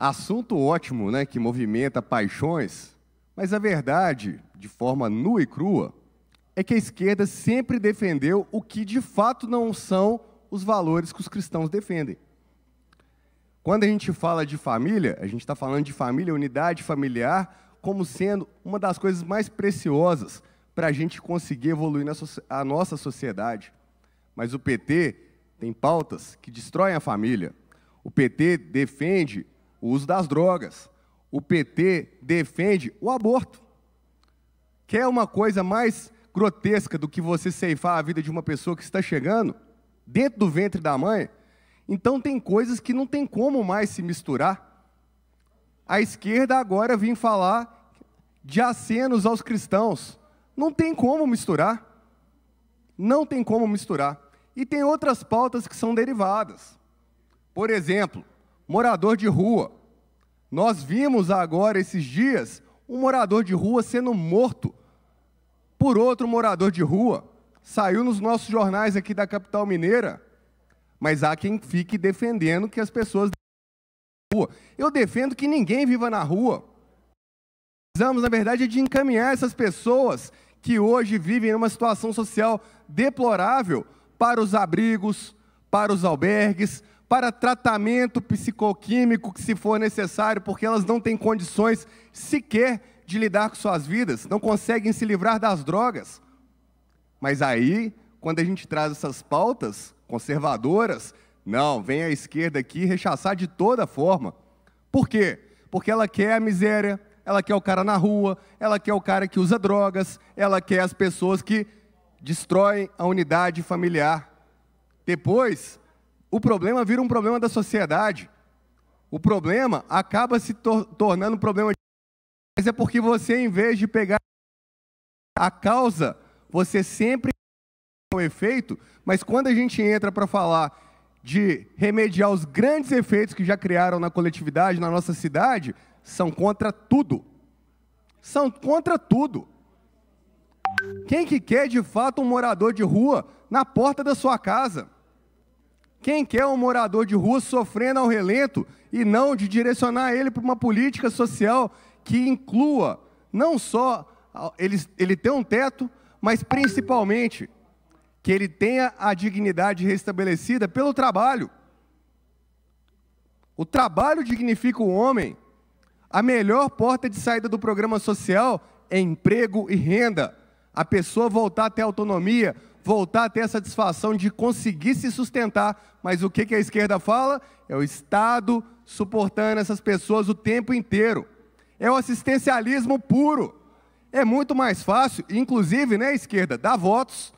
Assunto ótimo, né, que movimenta paixões, mas a verdade, de forma nua e crua, é que a esquerda sempre defendeu o que de fato não são os valores que os cristãos defendem. Quando a gente fala de família, a gente está falando de família, unidade familiar, como sendo uma das coisas mais preciosas para a gente conseguir evoluir a nossa sociedade. Mas o PT tem pautas que destroem a família. O PT defende o uso das drogas. O PT defende o aborto. Quer é uma coisa mais grotesca do que você ceifar a vida de uma pessoa que está chegando dentro do ventre da mãe? Então tem coisas que não tem como mais se misturar. A esquerda agora vem falar de acenos aos cristãos. Não tem como misturar. Não tem como misturar. E tem outras pautas que são derivadas. Por exemplo, morador de rua. Nós vimos agora, esses dias, um morador de rua sendo morto por outro morador de rua. Saiu nos nossos jornais aqui da capital mineira. Mas há quem fique defendendo que as pessoas rua. Eu defendo que ninguém viva na rua. Precisamos, na verdade, de encaminhar essas pessoas que hoje vivem numa situação social deplorável para os abrigos, para os albergues, para tratamento psicoquímico, que se for necessário, porque elas não têm condições sequer de lidar com suas vidas, não conseguem se livrar das drogas. Mas aí, quando a gente traz essas pautas conservadoras, não, vem a esquerda aqui rechaçar de toda forma. Por quê? Porque ela quer a miséria, ela quer o cara na rua, ela quer o cara que usa drogas, ela quer as pessoas que destroem a unidade familiar. Depois, o problema vira um problema da sociedade. O problema acaba se tor tornando um problema de. Mas é porque você, em vez de pegar a causa, você sempre o efeito, mas quando a gente entra para falar de remediar os grandes efeitos que já criaram na coletividade, na nossa cidade, são contra tudo. São contra tudo. Quem que quer de fato um morador de rua na porta da sua casa? Quem quer um morador de rua sofrendo ao relento e não de direcionar ele para uma política social que inclua não só ele, ele ter um teto, mas principalmente que ele tenha a dignidade restabelecida pelo trabalho. O trabalho dignifica o homem. A melhor porta de saída do programa social é emprego e renda. A pessoa voltar a ter autonomia, voltar a ter a satisfação de conseguir se sustentar. Mas o que, que a esquerda fala? É o Estado suportando essas pessoas o tempo inteiro. É o assistencialismo puro. É muito mais fácil, inclusive, né, esquerda, dar votos.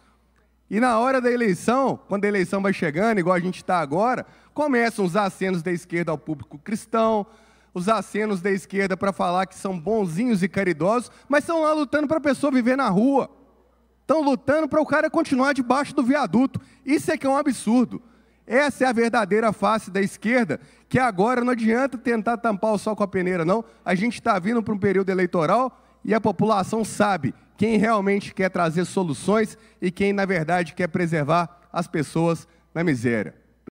E na hora da eleição, quando a eleição vai chegando, igual a gente está agora, começam os acenos da esquerda ao público cristão, os acenos da esquerda para falar que são bonzinhos e caridosos, mas estão lá lutando para a pessoa viver na rua estão lutando para o cara continuar debaixo do viaduto. Isso é que é um absurdo. Essa é a verdadeira face da esquerda, que agora não adianta tentar tampar o sol com a peneira, não. A gente está vindo para um período eleitoral e a população sabe quem realmente quer trazer soluções e quem, na verdade, quer preservar as pessoas na miséria.